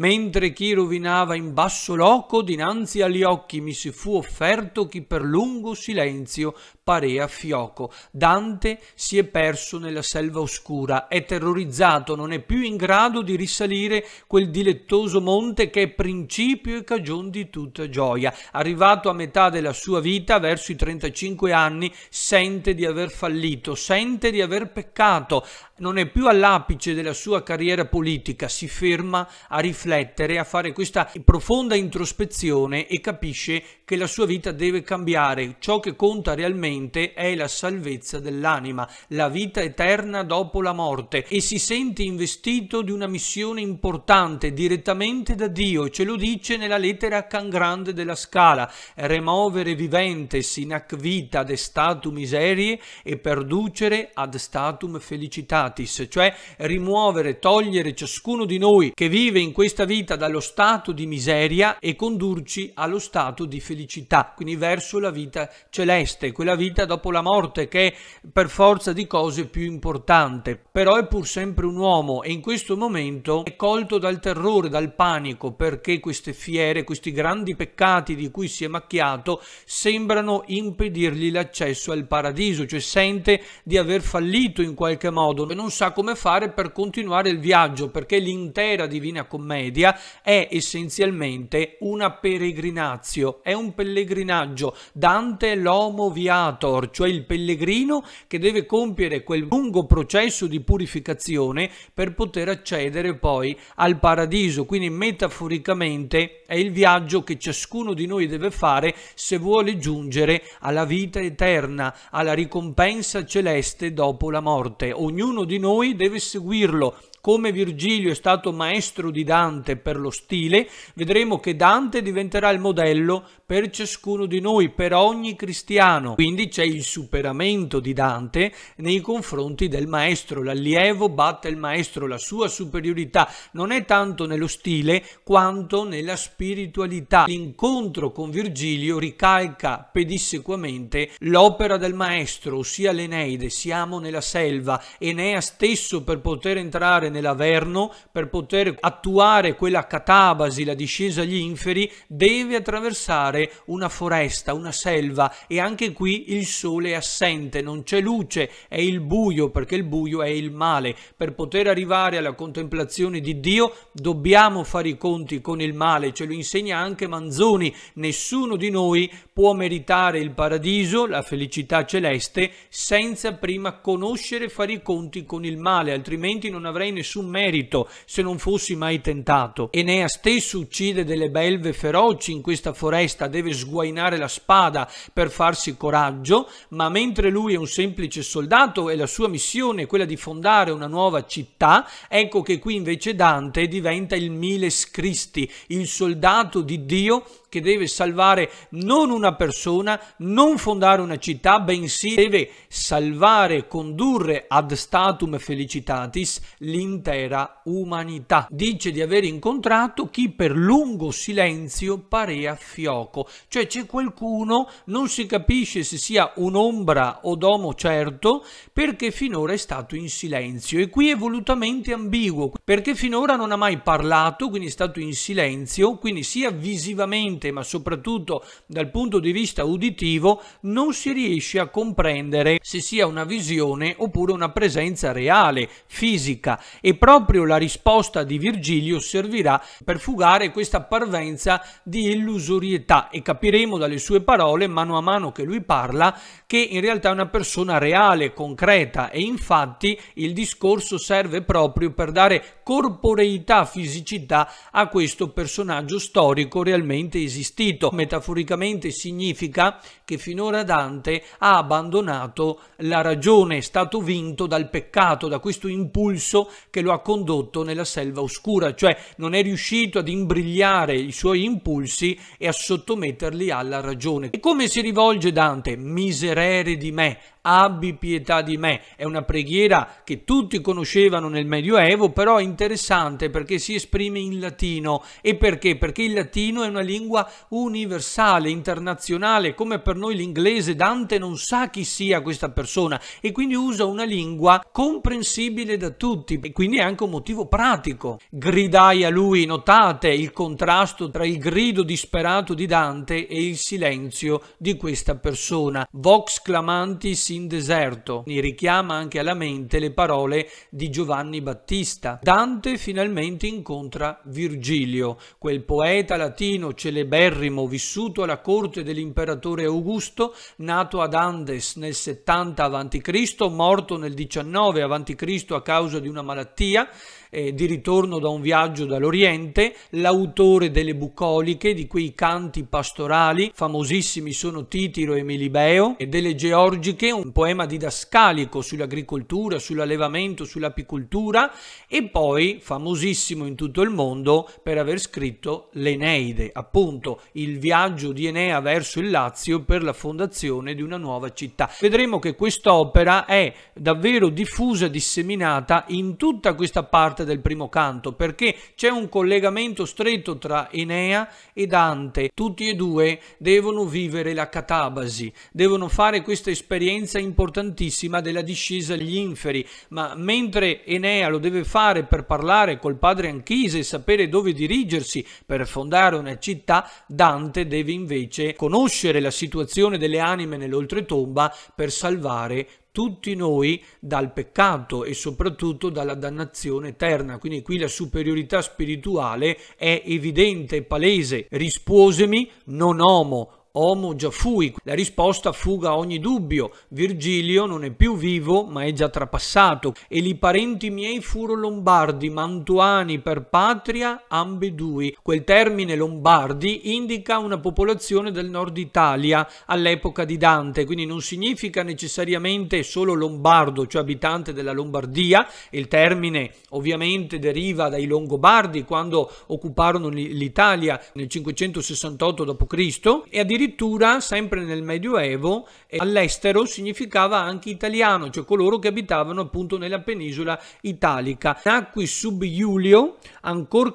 mentre chi rovinava in basso loco dinanzi agli occhi mi si fu offerto chi per lungo silenzio parea fioco. Dante si è perso nella selva oscura, è terrorizzato, non è più in grado di risalire quel dilettoso monte che è principio e cagion di tutta gioia. Arrivato a metà della sua vita, verso i 35 anni, sente di aver fallito, sente di aver peccato, non è più all'apice della sua carriera politica, si ferma a riflettere, a fare questa profonda introspezione e capisce che la sua vita deve cambiare. Ciò che conta realmente è la salvezza dell'anima, la vita eterna dopo la morte e si sente investito di una missione importante direttamente da Dio. Ce lo dice nella lettera can grande della scala, removere vivente sinac vita de statum miserie e perducere ad statum felicitatis, cioè rimuovere, togliere ciascuno di noi che vive in questa vita dallo stato di miseria e condurci allo stato di felicità felicità, quindi verso la vita celeste, quella vita dopo la morte che è per forza di cose più importante. Però è pur sempre un uomo e in questo momento è colto dal terrore, dal panico, perché queste fiere, questi grandi peccati di cui si è macchiato, sembrano impedirgli l'accesso al paradiso, cioè sente di aver fallito in qualche modo e non sa come fare per continuare il viaggio, perché l'intera Divina Commedia è essenzialmente una peregrinazio, è un un pellegrinaggio, Dante l'homo viator, cioè il pellegrino che deve compiere quel lungo processo di purificazione per poter accedere poi al paradiso. Quindi metaforicamente è il viaggio che ciascuno di noi deve fare se vuole giungere alla vita eterna, alla ricompensa celeste dopo la morte. Ognuno di noi deve seguirlo come Virgilio è stato maestro di Dante per lo stile, vedremo che Dante diventerà il modello per ciascuno di noi, per ogni cristiano. Quindi c'è il superamento di Dante nei confronti del maestro. L'allievo batte il maestro, la sua superiorità non è tanto nello stile quanto nella spiritualità. L'incontro con Virgilio ricalca pedissequamente l'opera del maestro, ossia l'Eneide. Siamo nella selva, Enea stesso per poter entrare nell'Averno per poter attuare quella catabasi, la discesa agli inferi, deve attraversare una foresta, una selva e anche qui il sole è assente, non c'è luce, è il buio perché il buio è il male. Per poter arrivare alla contemplazione di Dio dobbiamo fare i conti con il male, ce lo insegna anche Manzoni, nessuno di noi può meritare il paradiso, la felicità celeste, senza prima conoscere e fare i conti con il male, altrimenti non avrei nessuno nessun merito se non fossi mai tentato. Enea stesso uccide delle belve feroci in questa foresta, deve sguainare la spada per farsi coraggio, ma mentre lui è un semplice soldato e la sua missione è quella di fondare una nuova città, ecco che qui invece Dante diventa il Miles Christi, il soldato di Dio che deve salvare non una persona, non fondare una città, bensì deve salvare, condurre ad statum felicitatis l'interno l'intera umanità. Dice di aver incontrato chi per lungo silenzio parea fioco, cioè c'è qualcuno, non si capisce se sia un'ombra o domo certo, perché finora è stato in silenzio e qui è volutamente ambiguo, perché finora non ha mai parlato, quindi è stato in silenzio, quindi sia visivamente ma soprattutto dal punto di vista uditivo non si riesce a comprendere se sia una visione oppure una presenza reale, fisica e proprio la risposta di Virgilio servirà per fugare questa parvenza di illusorietà e capiremo dalle sue parole mano a mano che lui parla che in realtà è una persona reale, concreta e infatti il discorso serve proprio per dare corporeità, fisicità a questo personaggio storico realmente esistito. Metaforicamente significa che finora Dante ha abbandonato la ragione, è stato vinto dal peccato, da questo impulso che lo ha condotto nella selva oscura, cioè non è riuscito ad imbrigliare i suoi impulsi e a sottometterli alla ragione. E come si rivolge Dante? Miserere di me, abbi pietà di me. È una preghiera che tutti conoscevano nel Medioevo, però è interessante perché si esprime in latino. E perché? Perché il latino è una lingua universale, internazionale, come per noi l'inglese. Dante non sa chi sia questa persona e quindi usa una lingua comprensibile da tutti e quindi è anche un motivo pratico. Gridai a lui, notate il contrasto tra il grido disperato di Dante e il silenzio di questa persona. Vox clamantis in deserto. Mi richiama anche alla mente le parole di Giovanni Battista. Dante finalmente incontra Virgilio, quel poeta latino celeberrimo vissuto alla corte dell'imperatore Augusto, nato ad Andes nel 70 a.C., morto nel 19 a.C. a causa di una malattia, eh, di ritorno da un viaggio dall'Oriente, l'autore delle bucoliche, di quei canti pastorali, famosissimi sono Titiro e Melibeo, e delle Georgiche, un poema didascalico sull'agricoltura, sull'allevamento, sull'apicoltura, e poi famosissimo in tutto il mondo per aver scritto l'Eneide, appunto il viaggio di Enea verso il Lazio per la fondazione di una nuova città. Vedremo che quest'opera è davvero diffusa, disseminata in tutta questa parte parte del primo canto, perché c'è un collegamento stretto tra Enea e Dante. Tutti e due devono vivere la catabasi, devono fare questa esperienza importantissima della discesa agli inferi, ma mentre Enea lo deve fare per parlare col padre Anchise e sapere dove dirigersi per fondare una città, Dante deve invece conoscere la situazione delle anime nell'oltretomba per salvare tutti noi dal peccato e soprattutto dalla dannazione eterna. Quindi qui la superiorità spirituale è evidente, palese. Risposemi, non omo, Homo già fui. La risposta fuga ogni dubbio. Virgilio non è più vivo, ma è già trapassato. E li parenti miei furono lombardi, mantuani per patria ambedui. Quel termine lombardi indica una popolazione del nord Italia all'epoca di Dante, quindi non significa necessariamente solo lombardo, cioè abitante della Lombardia. Il termine ovviamente deriva dai Longobardi quando occuparono l'Italia nel 568 d.C. e addirittura Addirittura, sempre nel Medioevo, eh, all'estero significava anche italiano, cioè coloro che abitavano appunto nella penisola italica. Nacqui sub Iulio,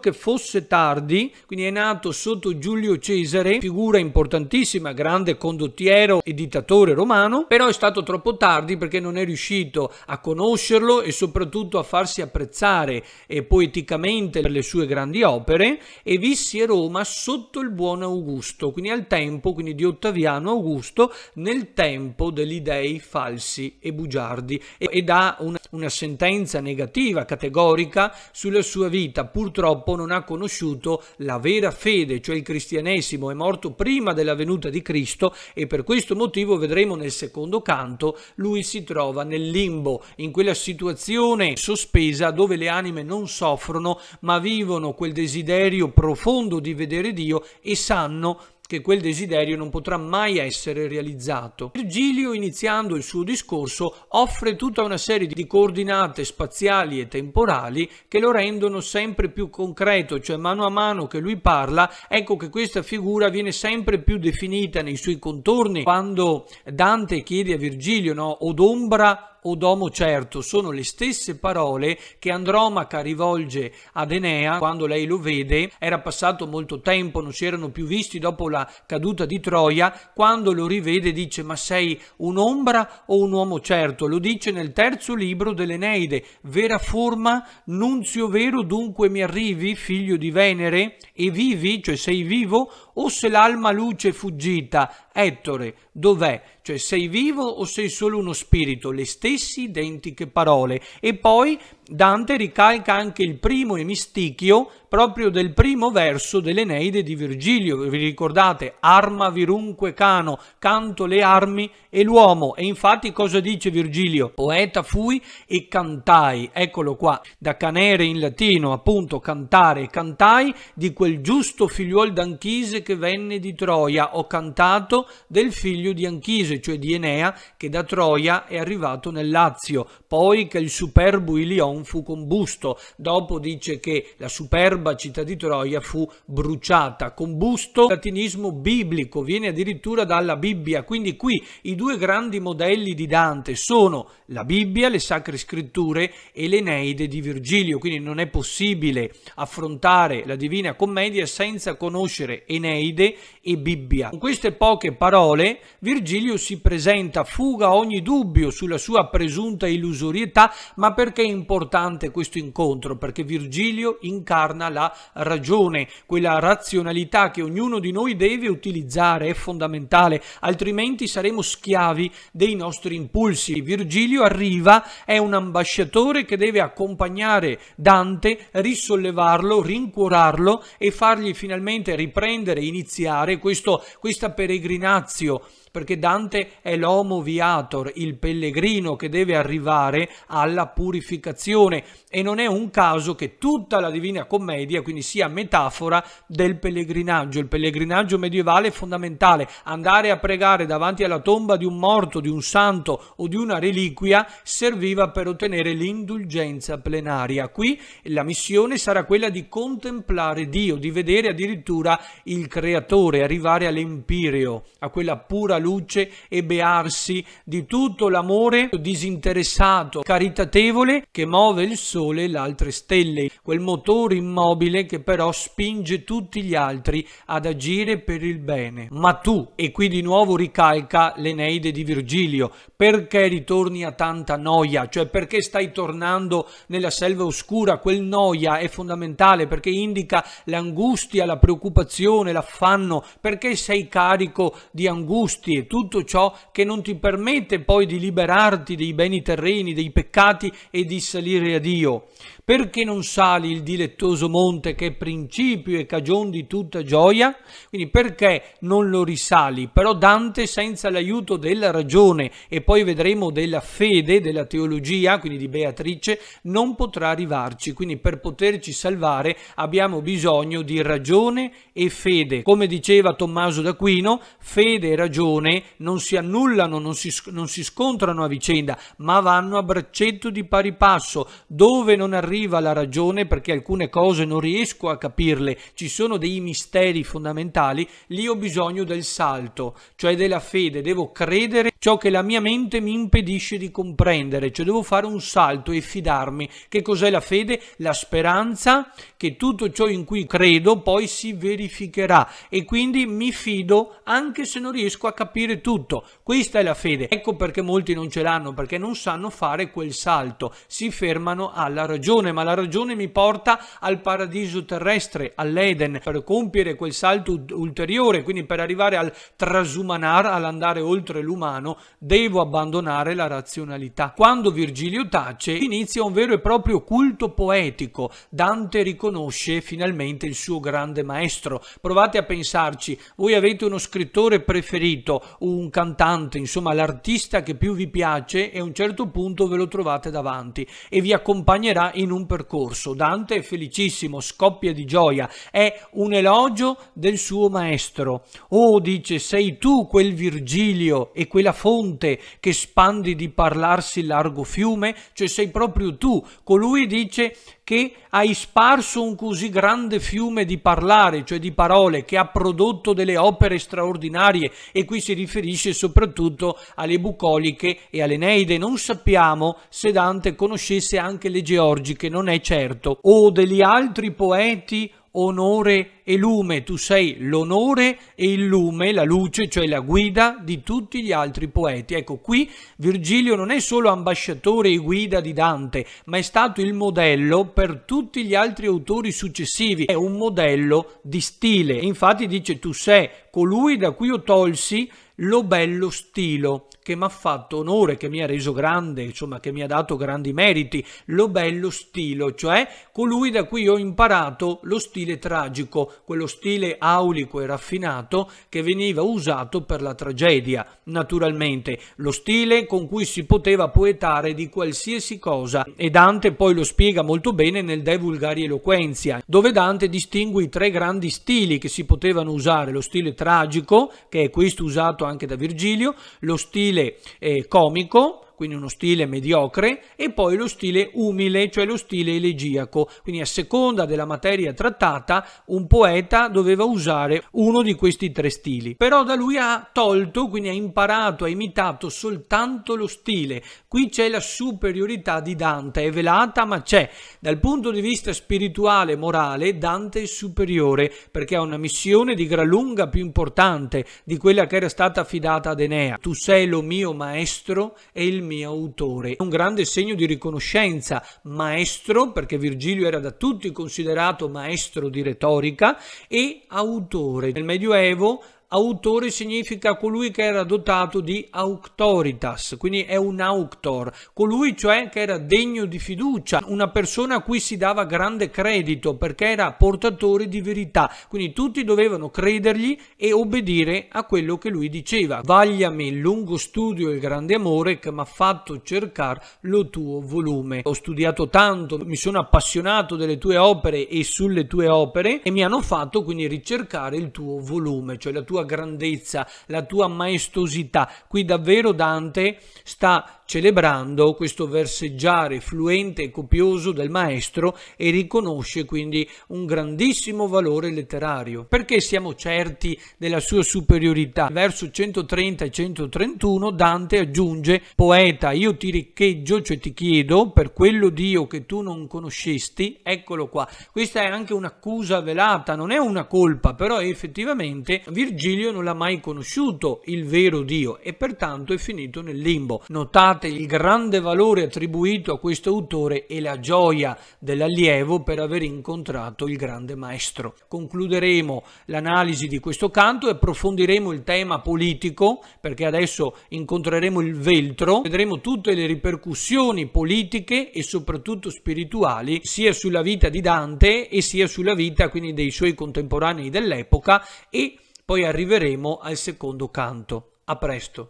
che fosse tardi, quindi è nato sotto Giulio Cesare, figura importantissima, grande condottiero e dittatore romano, però è stato troppo tardi perché non è riuscito a conoscerlo e soprattutto a farsi apprezzare eh, poeticamente per le sue grandi opere e visse Roma sotto il buon Augusto, quindi al tempo quindi di Ottaviano Augusto, nel tempo degli dei falsi e bugiardi ed ha una, una sentenza negativa, categorica, sulla sua vita. Purtroppo non ha conosciuto la vera fede, cioè il cristianesimo, è morto prima della venuta di Cristo e per questo motivo vedremo nel secondo canto lui si trova nel limbo, in quella situazione sospesa dove le anime non soffrono ma vivono quel desiderio profondo di vedere Dio e sanno che quel desiderio non potrà mai essere realizzato. Virgilio, iniziando il suo discorso, offre tutta una serie di coordinate spaziali e temporali che lo rendono sempre più concreto, cioè mano a mano che lui parla, ecco che questa figura viene sempre più definita nei suoi contorni. Quando Dante chiede a Virgilio, no, od ombra od homo certo sono le stesse parole che Andromaca rivolge ad Enea quando lei lo vede, era passato molto tempo, non si erano più visti dopo la caduta di Troia, quando lo rivede dice ma sei un'ombra o un uomo certo? Lo dice nel terzo libro dell'Eneide, vera forma, nunzio vero dunque mi arrivi, figlio di Venere, e vivi, cioè sei vivo, o se l'alma luce è fuggita, Ettore, dov'è? Cioè sei vivo o sei solo uno spirito? Le stesse identiche parole. E poi Dante ricalca anche il primo emistichio proprio del primo verso dell'Eneide di Virgilio. Vi ricordate? Arma virunque cano, canto le armi e l'uomo. E infatti cosa dice Virgilio? Poeta fui e cantai. Eccolo qua, da canere in latino, appunto, cantare e cantai di quel giusto figliuol d'Anchise che venne di Troia. Ho cantato del figlio di Anchise, cioè di Enea, che da Troia è arrivato nel Lazio. Poi che il superbo Ilion fu fucombusto, dopo dice che la superba città di Troia fu bruciata. Combusto, latinismo biblico, viene addirittura dalla Bibbia, quindi qui i due grandi modelli di Dante sono la Bibbia, le sacre scritture e l'Eneide di Virgilio, quindi non è possibile affrontare la Divina Commedia senza conoscere Eneide e Bibbia. Con queste poche parole Virgilio si presenta fuga ogni dubbio sulla sua presunta illusorietà, ma perché è importante importante questo incontro perché Virgilio incarna la ragione, quella razionalità che ognuno di noi deve utilizzare, è fondamentale, altrimenti saremo schiavi dei nostri impulsi. Virgilio arriva, è un ambasciatore che deve accompagnare Dante, risollevarlo, rincuorarlo e fargli finalmente riprendere, iniziare questo, questa peregrinazio perché Dante è l'homo viator, il pellegrino che deve arrivare alla purificazione e non è un caso che tutta la Divina Commedia quindi sia metafora del pellegrinaggio. Il pellegrinaggio medievale è fondamentale, andare a pregare davanti alla tomba di un morto, di un santo o di una reliquia serviva per ottenere l'indulgenza plenaria. Qui la missione sarà quella di contemplare Dio, di vedere addirittura il creatore, arrivare all'empireo, a quella pura luce luce e bearsi di tutto l'amore disinteressato, caritatevole che muove il sole e le altre stelle, quel motore immobile che però spinge tutti gli altri ad agire per il bene. Ma tu, e qui di nuovo ricalca l'Eneide di Virgilio, perché ritorni a tanta noia? Cioè perché stai tornando nella selva oscura? Quel noia è fondamentale perché indica l'angustia, la preoccupazione, l'affanno, perché sei carico di angustie e tutto ciò che non ti permette poi di liberarti dei beni terreni, dei peccati e di salire a Dio. Perché non sali il dilettoso monte che è principio e cagion di tutta gioia? Quindi perché non lo risali? Però Dante senza l'aiuto della ragione e poi vedremo della fede, della teologia, quindi di Beatrice, non potrà arrivarci. Quindi per poterci salvare abbiamo bisogno di ragione e fede. Come diceva Tommaso d'Aquino, fede e ragione persone non si annullano, non si, non si scontrano a vicenda, ma vanno a braccetto di pari passo, dove non arriva la ragione perché alcune cose non riesco a capirle, ci sono dei misteri fondamentali, lì ho bisogno del salto, cioè della fede, devo credere ciò che la mia mente mi impedisce di comprendere, cioè devo fare un salto e fidarmi. Che cos'è la fede? La speranza che tutto ciò in cui credo poi si verificherà e quindi mi fido anche se non riesco a capire tutto. Questa è la fede. Ecco perché molti non ce l'hanno, perché non sanno fare quel salto, si fermano alla ragione, ma la ragione mi porta al paradiso terrestre, all'Eden, per compiere quel salto ulteriore, quindi per arrivare al trasumanar, all'andare oltre l'umano devo abbandonare la razionalità. Quando Virgilio tace inizia un vero e proprio culto poetico. Dante riconosce finalmente il suo grande maestro. Provate a pensarci, voi avete uno scrittore preferito, un cantante, insomma l'artista che più vi piace e a un certo punto ve lo trovate davanti e vi accompagnerà in un percorso. Dante è felicissimo, scoppia di gioia, è un elogio del suo maestro. Oh, dice, sei tu quel Virgilio e quella fonte che spandi di parlarsi largo fiume? Cioè sei proprio tu, colui dice che hai sparso un così grande fiume di parlare, cioè di parole, che ha prodotto delle opere straordinarie e qui si riferisce soprattutto alle bucoliche e alle neide. Non sappiamo se Dante conoscesse anche le georgiche, non è certo, o degli altri poeti onore e lume, tu sei l'onore e il lume, la luce, cioè la guida di tutti gli altri poeti. Ecco, qui Virgilio non è solo ambasciatore e guida di Dante, ma è stato il modello per tutti gli altri autori successivi, è un modello di stile. Infatti dice tu sei colui da cui io tolsi lo bello stilo che mi ha fatto onore, che mi ha reso grande, insomma, che mi ha dato grandi meriti, lo bello stilo, cioè colui da cui ho imparato lo stile tragico, quello stile aulico e raffinato che veniva usato per la tragedia, naturalmente, lo stile con cui si poteva poetare di qualsiasi cosa e Dante poi lo spiega molto bene nel De Vulgari Eloquenzia, dove Dante distingue i tre grandi stili che si potevano usare, lo stile tragico, che è questo usato anche da Virgilio, lo stile stile eh, comico quindi uno stile mediocre, e poi lo stile umile, cioè lo stile elegiaco. Quindi a seconda della materia trattata, un poeta doveva usare uno di questi tre stili. Però da lui ha tolto, quindi ha imparato, ha imitato soltanto lo stile. Qui c'è la superiorità di Dante, è velata ma c'è. Dal punto di vista spirituale e morale, Dante è superiore perché ha una missione di gran lunga più importante di quella che era stata affidata ad Enea. Tu sei lo mio maestro e il mio autore. Un grande segno di riconoscenza, maestro, perché Virgilio era da tutti considerato maestro di retorica, e autore. Nel Medioevo Autore significa colui che era dotato di auctoritas, quindi è un auctor, colui cioè che era degno di fiducia, una persona a cui si dava grande credito perché era portatore di verità, quindi tutti dovevano credergli e obbedire a quello che lui diceva. Vagliami il lungo studio e il grande amore che mi ha fatto cercare lo tuo volume. Ho studiato tanto, mi sono appassionato delle tue opere e sulle tue opere e mi hanno fatto quindi ricercare il tuo volume, cioè la tua grandezza, la tua maestosità. Qui davvero Dante sta celebrando questo verseggiare fluente e copioso del maestro e riconosce quindi un grandissimo valore letterario. Perché siamo certi della sua superiorità? Verso 130 e 131 Dante aggiunge Poeta, io ti riccheggio, cioè ti chiedo, per quello Dio che tu non conoscesti, eccolo qua. Questa è anche un'accusa velata, non è una colpa, però effettivamente Virgilio Virgilio non ha mai conosciuto il vero Dio e pertanto è finito nel limbo. Notate il grande valore attribuito a questo autore e la gioia dell'allievo per aver incontrato il grande maestro. Concluderemo l'analisi di questo canto e approfondiremo il tema politico perché adesso incontreremo il veltro, vedremo tutte le ripercussioni politiche e soprattutto spirituali sia sulla vita di Dante e sia sulla vita quindi dei suoi contemporanei dell'epoca e poi arriveremo al secondo canto. A presto.